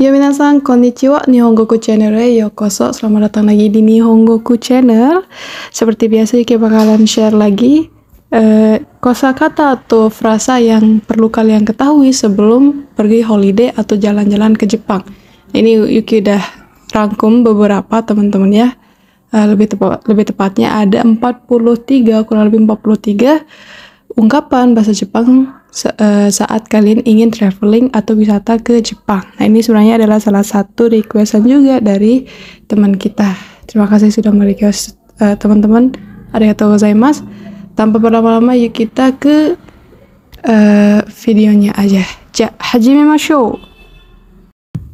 Ya minasan konnichiwa Nihongoku Channel ya kosok selamat datang lagi di Nihongoku Channel seperti biasa kita bakalan share lagi eh, kosakata atau frasa yang perlu kalian ketahui sebelum pergi holiday atau jalan-jalan ke Jepang ini Yuki udah rangkum beberapa teman-teman ya eh, lebih tepat lebih tepatnya ada 43 kurang lebih 43 ungkapan bahasa Jepang Eh, saat kalian ingin traveling atau wisata ke Jepang. Nah, ini sebenarnya adalah salah satu requestan juga dari teman kita. Terima kasih sudah merequest uh, teman-teman. Arigatou gozaimasu. Tanpa berlama-lama, yuk kita ke uh, videonya aja. Ja, hajime masho. Oke,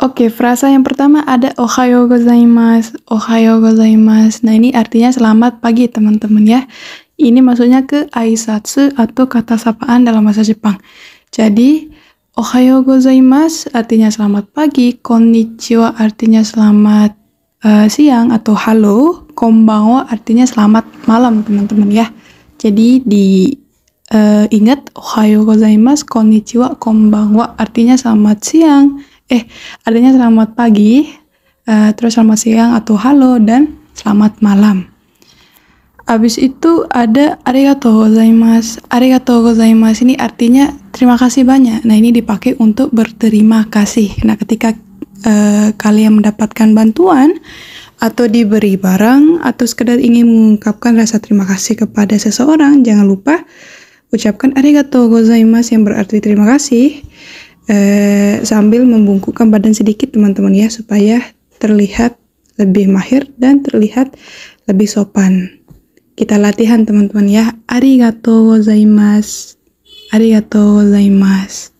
okay, frasa yang pertama ada ohayo gozaimasu, ohayo gozaimasu. Nah, ini artinya selamat pagi teman-teman ya. Ini maksudnya ke aisatsu atau kata sapaan dalam bahasa Jepang. Jadi, ohayou gozaimasu artinya selamat pagi, konnichiwa artinya selamat uh, siang atau halo, konbanwa artinya selamat malam teman-teman ya. Jadi di uh, ingat ohayou gozaimasu, konnichiwa, konbanwa artinya selamat siang, eh artinya selamat pagi, uh, terus selamat siang atau halo dan selamat malam. Abis itu ada arigatou gozaimasu. Arigatou gozaimasu ini artinya terima kasih banyak. Nah, ini dipakai untuk berterima kasih. Nah, ketika uh, kalian mendapatkan bantuan atau diberi barang atau sekedar ingin mengungkapkan rasa terima kasih kepada seseorang, jangan lupa ucapkan arigatou gozaimasu yang berarti terima kasih. Uh, sambil membungkukkan badan sedikit teman-teman ya supaya terlihat lebih mahir dan terlihat lebih sopan kita latihan teman-teman ya. Arigato gozaimasu. Arigato gozaimasu.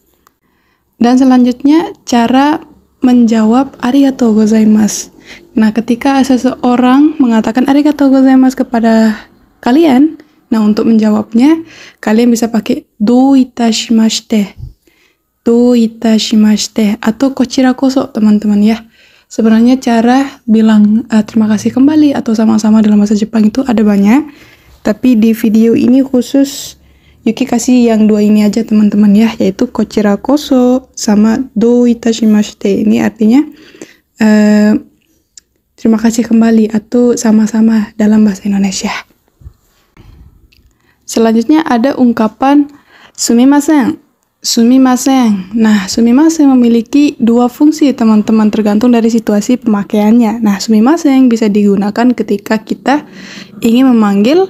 Dan selanjutnya cara menjawab arigato gozaimasu. Nah, ketika seseorang mengatakan arigato gozaimasu kepada kalian, nah untuk menjawabnya kalian bisa pakai do itashimashite. Do itashimashite atau kochira koso teman-teman ya. Sebenarnya cara bilang uh, terima kasih kembali atau sama-sama dalam bahasa Jepang itu ada banyak. Tapi di video ini khusus Yuki kasih yang dua ini aja teman-teman ya, yaitu kochira koso sama do itashimashite. Ini artinya uh, terima kasih kembali atau sama-sama dalam bahasa Indonesia. Selanjutnya ada ungkapan sumimasen Sumimasen. Nah, sumimasen memiliki dua fungsi teman-teman tergantung dari situasi pemakaiannya. Nah, sumimasen bisa digunakan ketika kita ingin memanggil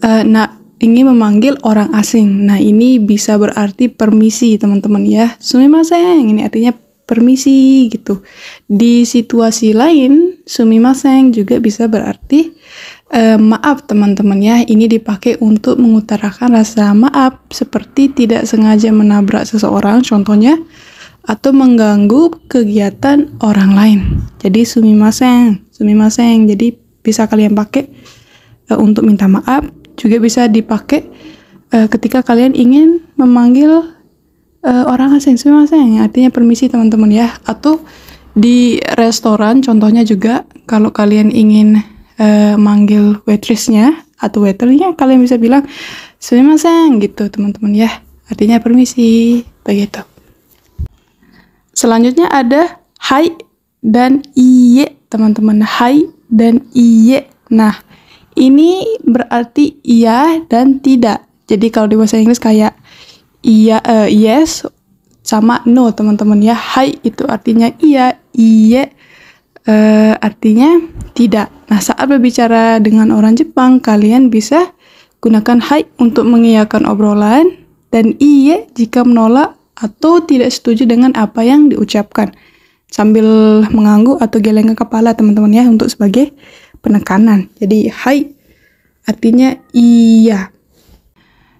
uh, nah ingin memanggil orang asing. Nah, ini bisa berarti permisi, teman-teman ya. Sumimasen ini artinya permisi gitu. Di situasi lain, sumimaseng juga bisa berarti e, maaf teman-teman ya, ini dipakai untuk mengutarakan rasa maaf seperti tidak sengaja menabrak seseorang contohnya atau mengganggu kegiatan orang lain. Jadi sumimaseng, sumimaseng. Jadi bisa kalian pakai e, untuk minta maaf, juga bisa dipakai e, ketika kalian ingin memanggil Eh, orang asing asing artinya permisi teman-teman ya atau di restoran contohnya juga kalau kalian ingin uh, manggil waitressnya atau waiternya kalian bisa bilang asing gitu teman-teman ya artinya permisi begitu selanjutnya ada hai dan iye teman-teman hai dan iye nah ini berarti iya dan tidak jadi kalau di bahasa Inggris kayak iya uh, yes sama no teman-teman ya hai itu artinya iya iye uh, artinya tidak nah saat berbicara dengan orang Jepang kalian bisa gunakan hai untuk mengiyakan obrolan dan iye jika menolak atau tidak setuju dengan apa yang diucapkan sambil mengangguk atau gelengkan kepala teman-teman ya untuk sebagai penekanan jadi hai artinya iya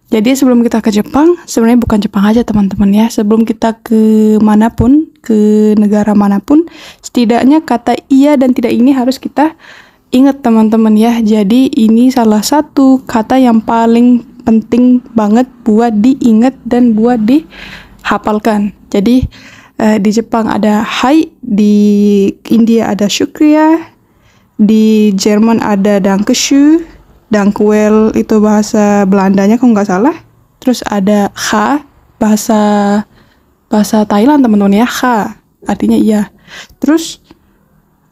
jadi sebelum kita ke Jepang, sebenarnya bukan Jepang aja teman-teman ya. Sebelum kita ke manapun, ke negara manapun, setidaknya kata iya dan tidak ini harus kita ingat teman-teman ya. Jadi ini salah satu kata yang paling penting banget buat diingat dan buat dihafalkan. Jadi eh, di Jepang ada hai, di India ada syukria, di Jerman ada dankeshu, Dankwel itu bahasa Belandanya kalau nggak salah. Terus ada H bahasa bahasa Thailand teman-teman ya H artinya iya. Terus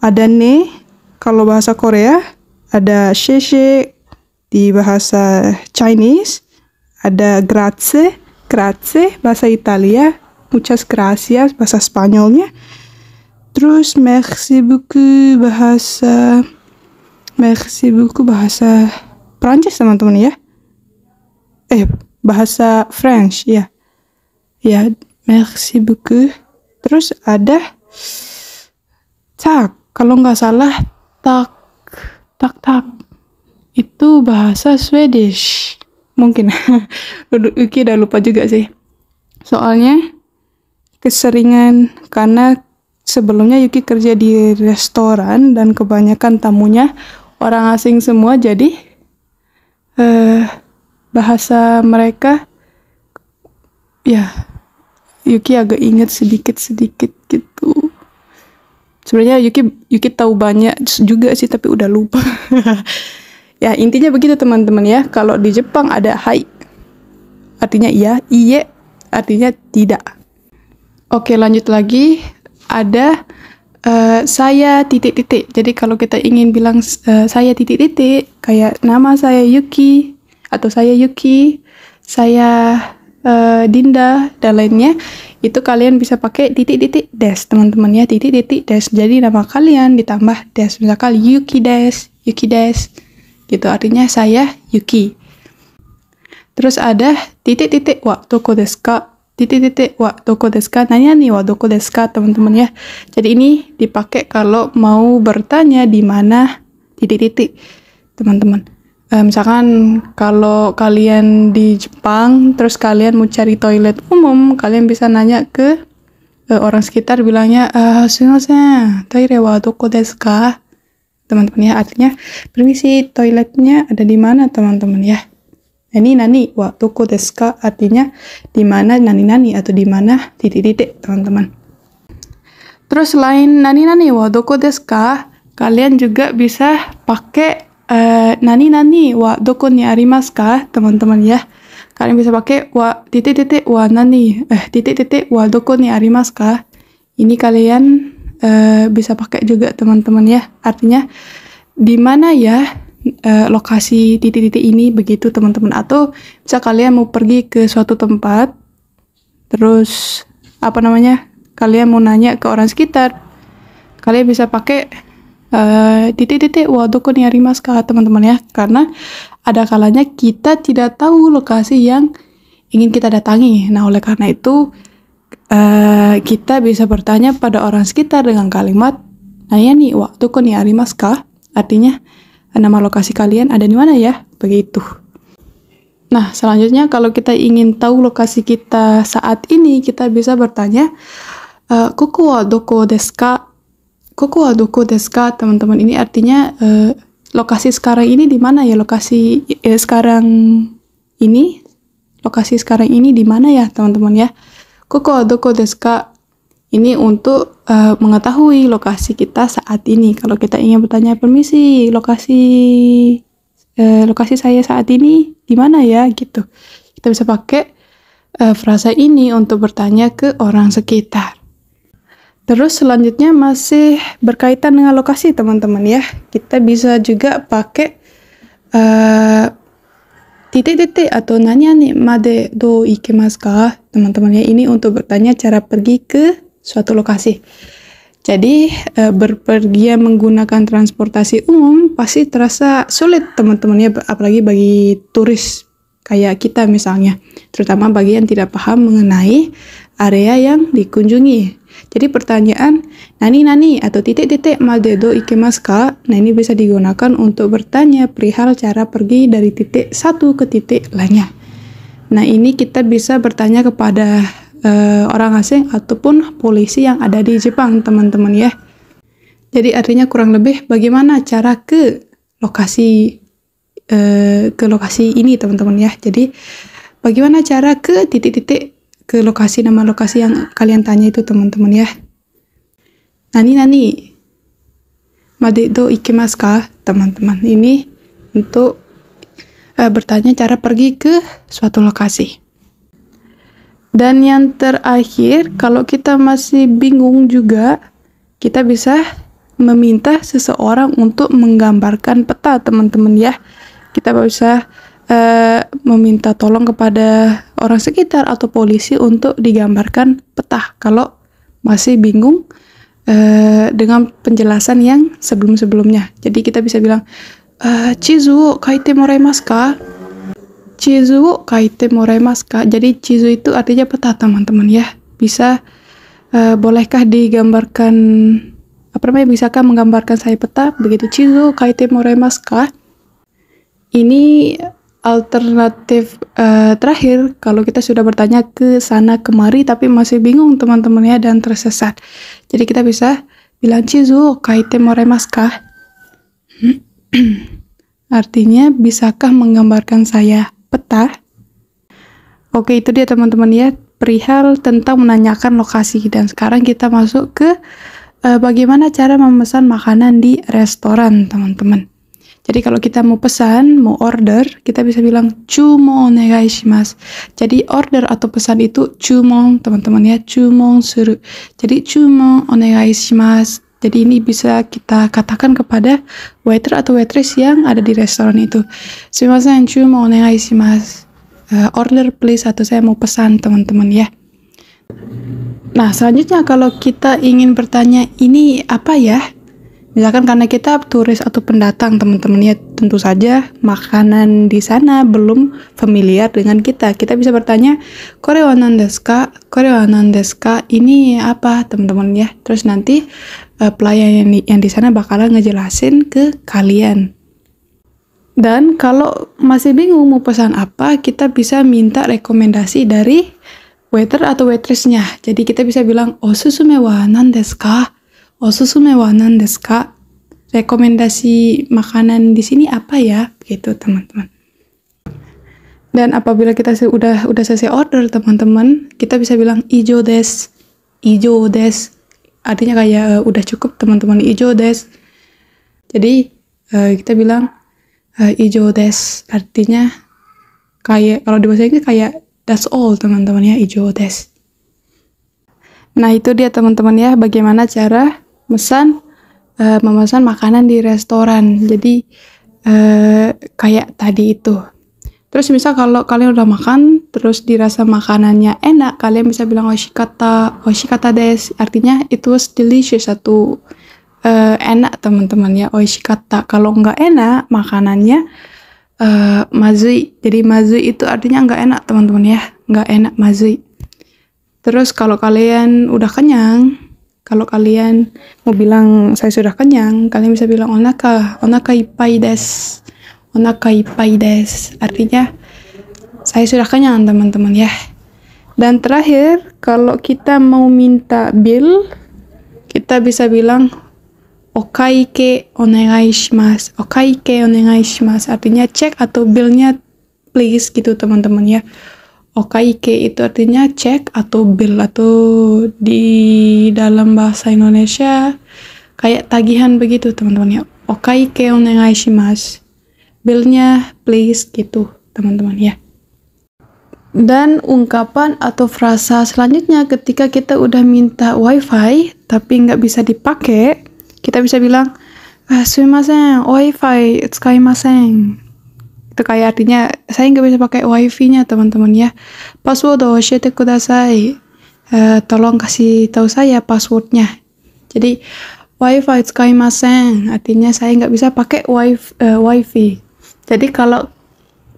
ada ne kalau bahasa Korea ada sheshe di bahasa Chinese, ada grazie, grazie bahasa Italia, muchas gracias bahasa Spanyolnya. Terus merci beaucoup bahasa merci beaucoup bahasa Perancis, teman-teman ya. Eh, bahasa French ya. Ya, merci beaucoup. Terus ada tak, kalau nggak salah tak tak tak itu bahasa Swedish mungkin. Uki udah lupa juga sih. Soalnya keseringan karena sebelumnya Yuki kerja di restoran dan kebanyakan tamunya orang asing semua jadi uh, bahasa mereka ya Yuki agak inget sedikit-sedikit gitu sebenarnya Yuki Yuki tahu banyak juga sih tapi udah lupa ya intinya begitu teman-teman ya kalau di Jepang ada hai artinya iya iye artinya tidak oke lanjut lagi ada Eh, saya titik-titik. Jadi kalau kita ingin bilang uh, saya titik-titik, kayak nama saya Yuki atau saya Yuki, saya uh, Dinda dan lainnya, itu kalian bisa pakai titik-titik dash teman-teman ya titik-titik dash. Jadi nama kalian ditambah dash. Misalkan Yuki dash, Yuki dash, gitu. Artinya saya Yuki. Terus ada titik-titik waktu kodeska. desu titik titik wa toko deska nanya nih wa toko deska teman-teman ya jadi ini dipakai kalau mau bertanya di mana titik titik teman-teman e, misalkan kalau kalian di Jepang terus kalian mau cari toilet umum kalian bisa nanya ke e, orang sekitar bilangnya eh ah, sumimasen toilet wa toko teman-teman ya artinya permisi toiletnya ada di mana teman-teman ya Nani nani waktu kodeska deska artinya di mana nani nani atau di mana titik-titik teman-teman. Terus selain nani nani waktu kodeska deska, kalian juga bisa pakai uh, nani nani wa doko ni arimasu teman-teman ya. Kalian bisa pakai wa titik-titik wa nani eh titik-titik wa doko ni arimasu Ini kalian uh, bisa pakai juga teman-teman ya. Artinya di mana ya uh, lokasi titik-titik ini begitu teman-teman atau bisa kalian mau pergi ke suatu tempat terus apa namanya kalian mau nanya ke orang sekitar kalian bisa pakai titik eh, titik-titik wadoko nih hari mas teman-teman ya karena ada kalanya kita tidak tahu lokasi yang ingin kita datangi nah oleh karena itu uh, kita bisa bertanya pada orang sekitar dengan kalimat nanya nih waktu kok nih hari artinya nama lokasi kalian ada di mana ya, begitu. Nah, selanjutnya kalau kita ingin tahu lokasi kita saat ini, kita bisa bertanya, eh, Koko wa doko desu ka? Koko wa doko desu ka? Teman-teman, ini artinya eh, lokasi sekarang ini di mana ya? Lokasi eh, sekarang ini, lokasi sekarang ini di mana ya, teman-teman ya? Koko wa doko desu ka? Ini untuk uh, mengetahui lokasi kita saat ini. Kalau kita ingin bertanya permisi, lokasi uh, lokasi saya saat ini di mana ya gitu. Kita bisa pakai uh, eh, frasa ini untuk bertanya ke orang sekitar. Terus selanjutnya masih berkaitan dengan lokasi teman-teman ya. Kita bisa juga pakai titik titik-titik atau nanya nih made do ikemasu ka teman-teman ya. Ini untuk bertanya cara pergi ke suatu lokasi. Jadi eh, berpergian menggunakan transportasi umum pasti terasa sulit teman teman Ya, apalagi bagi turis kayak kita misalnya, terutama bagi yang tidak paham mengenai area yang dikunjungi. Jadi pertanyaan nani nani atau titik-titik madedo ikemaska. Nah ini bisa digunakan untuk bertanya perihal cara pergi dari titik satu ke titik lainnya. Nah ini kita bisa bertanya kepada uh, orang asing ataupun polisi yang ada di Jepang, teman-teman ya. Jadi artinya kurang lebih bagaimana cara ke lokasi uh, ke lokasi ini, teman-teman ya. Jadi bagaimana cara ke titik-titik ke lokasi nama lokasi yang kalian tanya itu, teman-teman ya. Nani nani Madido ikimasu ka, teman-teman. Ini untuk uh, bertanya cara pergi ke suatu lokasi. Dan yang terakhir, kalau kita masih bingung juga, kita bisa meminta seseorang untuk menggambarkan peta, teman-teman ya. Kita bisa uh, meminta tolong kepada orang sekitar atau polisi untuk digambarkan peta kalau masih bingung uh, dengan penjelasan yang sebelum-sebelumnya. Jadi kita bisa bilang, eh, Chizu, kaite moraimasu ka? Chizu kaite moraimasu ka? Jadi chizu itu artinya peta teman-teman ya. Bisa uh, bolehkah digambarkan apa namanya? Bisakah menggambarkan saya peta? Begitu chizu kaite moraimasu ka? Ini alternatif uh, terakhir kalau kita sudah bertanya ke sana kemari tapi masih bingung teman-teman ya dan tersesat. Jadi kita bisa bilang chizu kaite moraimasu ka? Hmm? Artinya, bisakah menggambarkan saya? Oke, itu dia teman-teman ya perihal tentang menanyakan lokasi. Dan sekarang kita masuk ke e, bagaimana cara memesan makanan di restoran, teman-teman. Jadi kalau kita mau pesan, mau order, kita bisa bilang cumon onegai shimasu. Jadi order atau pesan itu cuma teman-teman ya, cuma suru. Jadi cumon onegai shimasu. Jadi ini bisa kita katakan kepada waiter atau waitress yang ada di restoran itu. Sumimasen, cumon onegai shimasu uh, order please atau saya mau pesan teman-teman ya. Nah, selanjutnya kalau kita ingin bertanya ini apa ya? Misalkan karena kita turis atau pendatang teman-teman ya tentu saja makanan di sana belum familiar dengan kita. Kita bisa bertanya Korea deska, Korea deska ini apa teman-teman ya. Terus nanti uh, pelayan yang di sana bakalan ngejelasin ke kalian. Dan kalau masih bingung mau pesan apa, kita bisa minta rekomendasi dari waiter atau waitressnya. Jadi kita bisa bilang, osusume oh, wa nan desu ka? Osusume oh, wa nan desu ka? Rekomendasi makanan di sini apa ya? Gitu teman-teman. Dan apabila kita sudah sudah selesai order teman-teman, kita bisa bilang ijo des, ijo des. Artinya kayak uh, udah cukup teman-teman ijo des. Jadi uh, kita bilang Eh, ijo des artinya kayak kalau di bahasa Inggris kayak that's all teman-teman ya ijo des nah itu dia teman-teman ya bagaimana cara pesan uh, eh, memesan makanan di restoran jadi uh, kayak tadi itu terus misal kalau kalian udah makan terus dirasa makanannya enak kalian bisa bilang oshikata oshikata des artinya itu was delicious atau uh, enak teman-teman ya oh, kata kalau nggak enak makanannya uh, mazui jadi mazui itu artinya nggak enak teman-teman ya nggak enak mazui terus kalau kalian udah kenyang kalau kalian mau bilang saya sudah kenyang kalian bisa bilang onaka onaka ipai des onaka ipai des artinya saya sudah kenyang teman-teman ya dan terakhir kalau kita mau minta bill kita bisa bilang O kaike onegai shimasu. O kaike onegai Artinya cek atau billnya please gitu teman-teman ya. O kaike itu artinya cek atau bill atau di dalam bahasa Indonesia kayak tagihan begitu teman-teman ya. O kaike onegai shimasu. Billnya please gitu teman-teman ya. Dan ungkapan atau frasa selanjutnya ketika kita udah minta wifi tapi nggak bisa dipakai, kita bisa bilang ah, sumimasen, wifi, tsukaimasen Itu kayak artinya saya nggak bisa pakai wifi-nya teman-teman ya. Password shite kudasai. Uh, eh, tolong kasih tahu saya passwordnya. Jadi wifi tsukaimasen artinya saya nggak bisa pakai wifi, uh, eh, wifi. Jadi kalau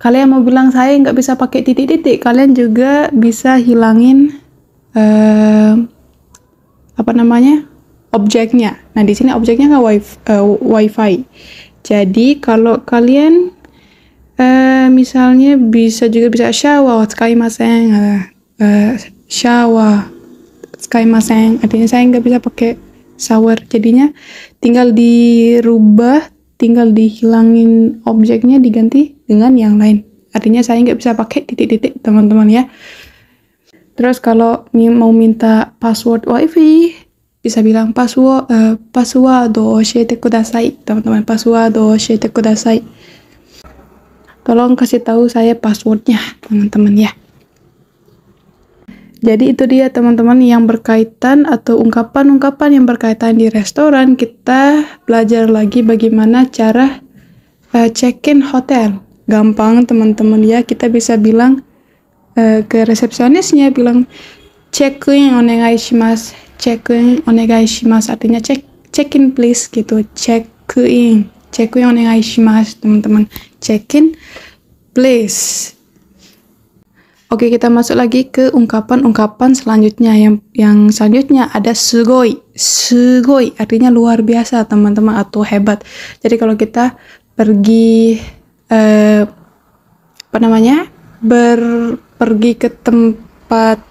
kalian mau bilang saya nggak bisa pakai titik-titik, kalian juga bisa hilangin uh, apa namanya? objeknya. Nah, di sini objeknya nggak wifi, uh, wifi. Jadi kalau kalian uh, misalnya bisa juga bisa sky maseng, uh, uh, sky maseng. artinya saya nggak bisa pakai shower jadinya tinggal dirubah tinggal dihilangin objeknya diganti dengan yang lain artinya saya nggak bisa pakai titik-titik teman-teman ya terus kalau mau minta password wifi bisa bilang password uh, eh, password oshiete kudasai teman-teman password oshiete kudasai tolong kasih tahu saya passwordnya teman-teman ya jadi itu dia teman-teman yang berkaitan atau ungkapan-ungkapan yang berkaitan di restoran kita belajar lagi bagaimana cara uh, eh, check-in hotel gampang teman-teman ya kita bisa bilang uh, ke resepsionisnya bilang check-in onegai shimasu checking onegai shimasu artinya check check in please gitu check in check in onegai shimasu teman-teman check in please Oke, kita masuk lagi ke ungkapan-ungkapan selanjutnya. Yang yang selanjutnya ada sugoi. Sugoi artinya luar biasa, teman-teman, atau hebat. Jadi kalau kita pergi eh, apa namanya? Ber, pergi ke tempat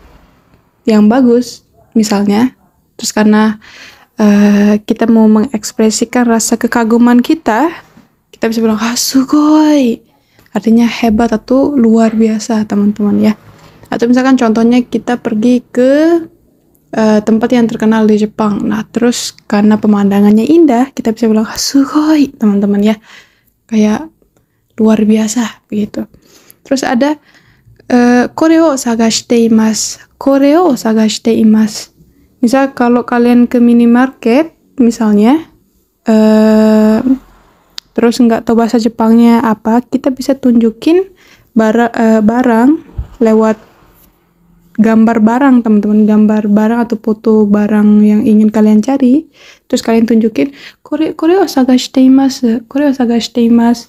yang bagus, misalnya terus karena uh, kita mau mengekspresikan rasa kekaguman kita kita bisa bilang ah sugoi artinya hebat atau luar biasa teman-teman ya atau misalkan contohnya kita pergi ke uh, tempat yang terkenal di Jepang nah terus karena pemandangannya indah kita bisa bilang ah sugoi teman-teman ya kayak luar biasa begitu terus ada Eh, Misal kalau kalian ke minimarket, misalnya, uh, terus nggak tahu bahasa Jepangnya apa, kita bisa tunjukin bara, uh, barang lewat gambar barang teman-teman gambar barang atau foto barang yang ingin kalian cari terus kalian tunjukin kore kore o sagashiteimasu kore o sagashiteimasu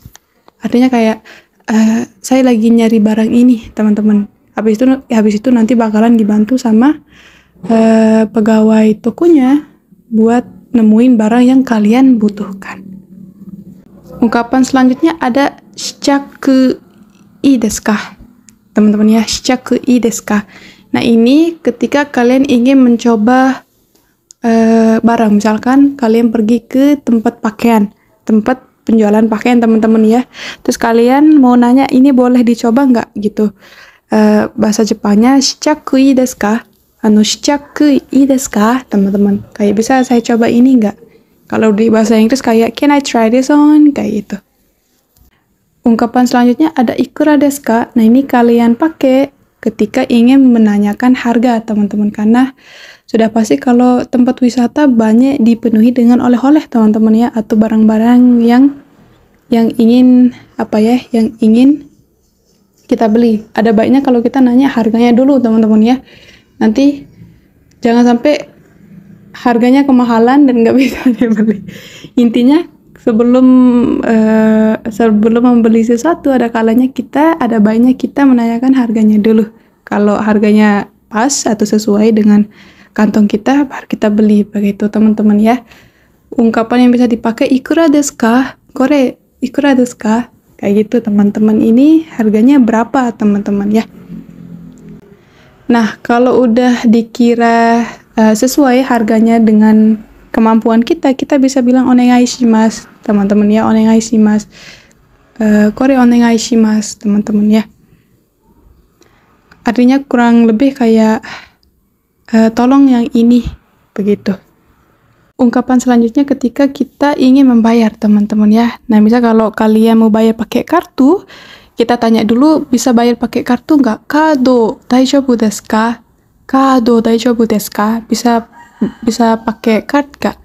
artinya kayak uh, saya lagi nyari barang ini teman-teman habis itu habis itu nanti bakalan dibantu sama uh, pegawai tokonya buat nemuin barang yang kalian butuhkan ungkapan selanjutnya ada shichaku i teman-teman ya shichaku i nah ini ketika kalian ingin mencoba uh, barang misalkan kalian pergi ke tempat pakaian tempat penjualan pakaian teman-teman ya. Terus kalian mau nanya ini boleh dicoba nggak gitu? Uh, bahasa Jepangnya shichakui desu ka? Anu shichakui desu ka? Teman-teman, kayak bisa saya coba ini nggak? Kalau di bahasa Inggris kayak can I try this on kayak gitu. Ungkapan selanjutnya ada ikura desu Nah, ini kalian pakai ketika ingin menanyakan harga teman-teman karena sudah pasti kalau tempat wisata banyak dipenuhi dengan oleh-oleh teman-teman ya atau barang-barang yang yang ingin apa ya, yang ingin kita beli. Ada baiknya kalau kita nanya harganya dulu teman-teman ya. Nanti jangan sampai harganya kemahalan dan nggak bisa dibeli. Intinya sebelum uh, sebelum membeli sesuatu ada kalanya kita ada baiknya kita menanyakan harganya dulu. Kalau harganya pas atau sesuai dengan kantong kita baru kita beli begitu teman-teman ya ungkapan yang bisa dipakai ikura desu ka kore ikura desu kayak gitu teman-teman ini harganya berapa teman-teman ya nah kalau udah dikira uh, sesuai harganya dengan kemampuan kita kita bisa bilang onegai shimasu teman-teman ya onegai shimasu uh, eh, kore onegai shimasu teman-teman ya artinya kurang lebih kayak e, tolong yang ini begitu ungkapan selanjutnya ketika kita ingin membayar teman-teman ya nah misal kalau kalian mau bayar pakai kartu kita tanya dulu bisa bayar pakai kartu nggak kado daijoubu desu ka kado daijoubu desu ka bisa bisa pakai card nggak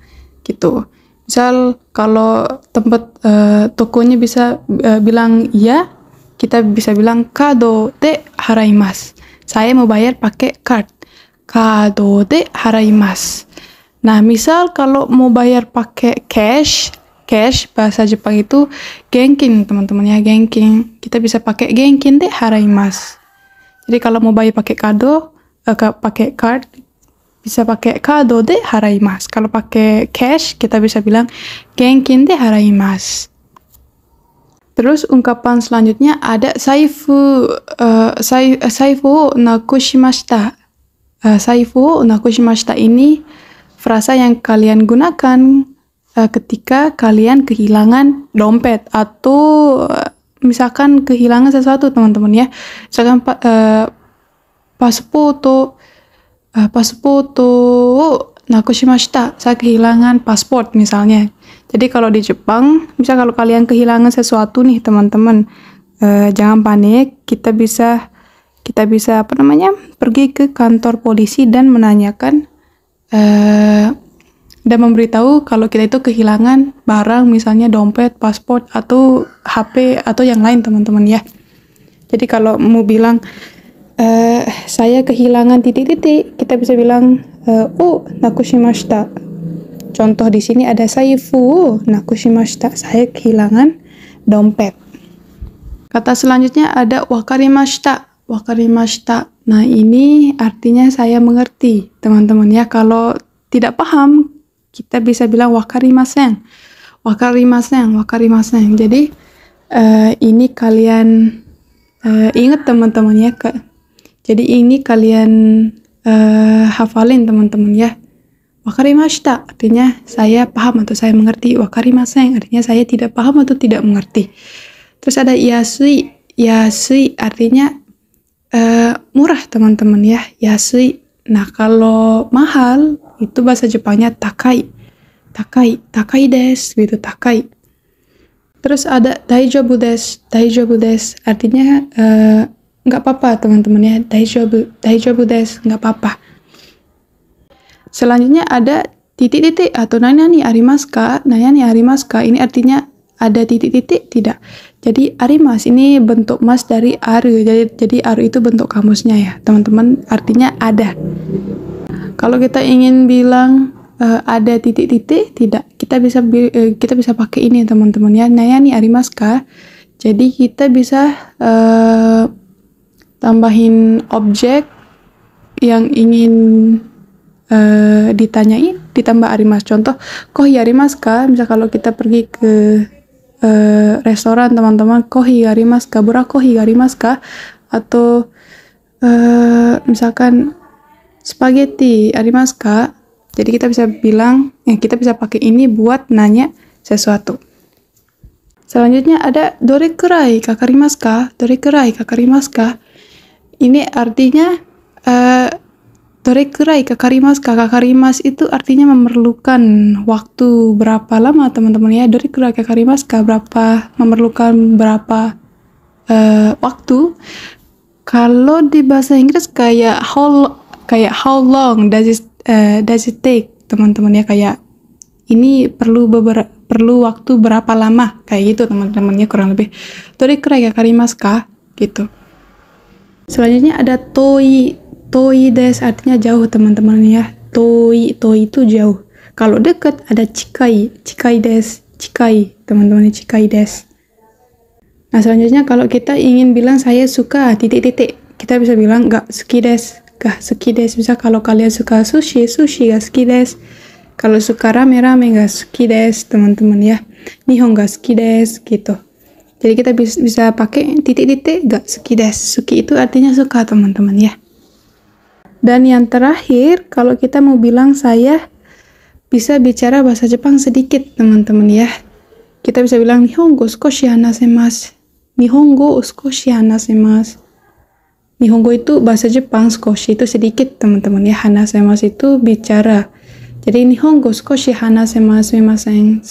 gitu misal kalau tempat uh, tokonya bisa uh, bilang iya kita bisa bilang kado de haraimas saya mau bayar pakai card kado de haraimas. Nah, misal kalau mau bayar pakai cash, cash bahasa Jepang itu genkin, teman-teman ya, genkin. Kita bisa pakai genkin de haraimas. Jadi kalau mau bayar pakai kado, eh, pakai card bisa pakai kado de haraimas. Kalau pakai cash kita bisa bilang genkin de haraimas. Terus ungkapan selanjutnya ada saifu uh, saifu nakushimashita. Uh, saifu unakushimashita ini frasa yang kalian gunakan uh, ketika kalian kehilangan dompet atau eh, misalkan kehilangan sesuatu teman-teman ya. Misalkan uh, pasporto uh, pasporto oh, nakushimashita, saya kehilangan paspor misalnya. Jadi kalau di Jepang, misal kalau kalian kehilangan sesuatu nih teman-teman, uh, jangan panik, kita bisa kita bisa apa namanya pergi ke kantor polisi dan menanyakan uh, dan memberitahu kalau kita itu kehilangan barang misalnya dompet, paspor atau HP atau yang lain teman-teman ya. Jadi kalau mau bilang uh, saya kehilangan titik-titik, kita bisa bilang uh, oh nakushimashita. Contoh di sini ada saifu nakushimashita, saya kehilangan dompet. Kata selanjutnya ada wakarimashita wakarimashita. Nah, ini artinya saya mengerti, teman-teman ya. Kalau tidak paham, kita bisa bilang wakarimasen. Wakarimasen, wakarimasen. Jadi, uh, ini kalian uh, ingat teman-teman ya. Ke, jadi, ini kalian uh, hafalin teman-teman ya. Wakarimashita artinya saya paham atau saya mengerti. Wakarimasen artinya saya tidak paham atau tidak mengerti. Terus ada yasui. Yasui artinya Eh, murah teman-teman ya, yasui. Nah kalau mahal itu bahasa Jepangnya takai, takai, takai des gitu takai. Terus ada daijobu des, daijobu des artinya eh, nggak uh, apa-apa teman-teman ya, daijobu, daijobu des nggak apa-apa. Selanjutnya ada titik-titik atau nanya nih arimaska, nanya nih arimaska ini artinya ada titik-titik tidak. Jadi arimas ini bentuk mas dari aru. Jadi jadi aru itu bentuk kamusnya ya, teman-teman. Artinya ada. Kalau kita ingin bilang uh, ada titik-titik tidak, kita bisa uh, kita bisa pakai ini teman-teman ya. Naya nih arimas kah? Jadi kita bisa uh, tambahin objek yang ingin uh, ditanyain ditambah arimas. Contoh, koh ya, arimas kah? Misal kalau kita pergi ke uh, restoran teman-teman kohi garimas ka bura kohi garimas ka atau uh, misalkan spaghetti arimas ka jadi kita bisa bilang ya kita bisa pakai ini buat nanya sesuatu selanjutnya ada dorekurai kakarimas ka dorekurai kakarimas ka ini artinya uh, karimas kakarimas kakakarimas itu artinya memerlukan waktu berapa lama teman-teman ya Dorekurai kakarimas ka berapa memerlukan berapa uh, waktu kalau di bahasa Inggris kayak how kayak how long does it uh, does it take teman-teman ya kayak ini perlu beberapa perlu waktu berapa lama kayak gitu teman-temannya kurang lebih Torekurai kakarimas ka gitu Selanjutnya ada toi Toi des artinya jauh teman-teman ya toi toi itu jauh kalau dekat ada cikai cikai des cikai teman-teman cikai des nah selanjutnya kalau kita ingin bilang saya suka titik-titik kita bisa bilang gak suki des gak suki des bisa kalau kalian suka sushi sushi gak suki des kalau suka rame-rame gak suki des teman-teman ya nihon gak suki des gitu jadi kita bisa, bisa pakai titik-titik gak suki des suki itu artinya suka teman-teman ya dan yang terakhir, kalau kita mau bilang saya bisa bicara bahasa Jepang sedikit, teman-teman ya. Kita bisa bilang Nihongo skoshi hanasemasu. Nihongo skoshi hanasemasu. Nihongo itu bahasa Jepang, skoshi itu sedikit, teman-teman ya. Hanasemasu itu bicara. Jadi Nihongo skoshi hanasemasu mimasen.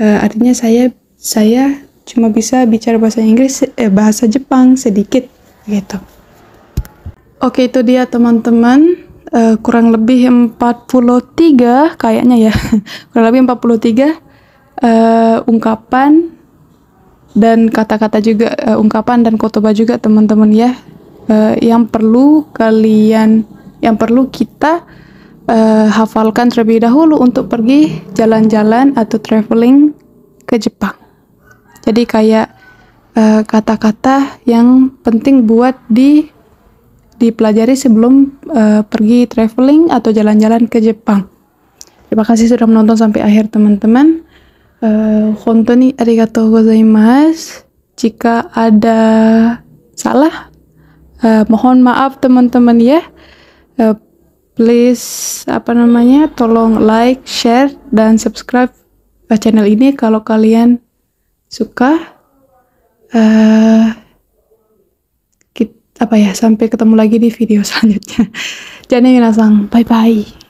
Uh, e, artinya saya saya cuma bisa bicara bahasa Inggris eh, bahasa Jepang sedikit gitu. Oke itu dia teman-teman uh, kurang lebih 43 kayaknya ya kurang lebih 43 uh, eh, ungkapan dan kata-kata juga uh, ungkapan dan kotoba juga teman-teman ya uh, yang perlu kalian yang perlu kita uh, hafalkan terlebih dahulu untuk pergi jalan-jalan atau traveling ke Jepang jadi kayak kata-kata kata -kata yang penting buat di dipelajari sebelum uh, pergi traveling atau jalan-jalan ke Jepang. Terima kasih sudah menonton sampai akhir teman-teman. Uh, eh, Hontoni arigatou gozaimasu. Jika ada salah, uh, mohon maaf teman-teman ya. Uh, please apa namanya? Tolong like, share dan subscribe channel ini kalau kalian suka. Uh, apa ya sampai ketemu lagi di video selanjutnya. Jadi minasang, bye bye.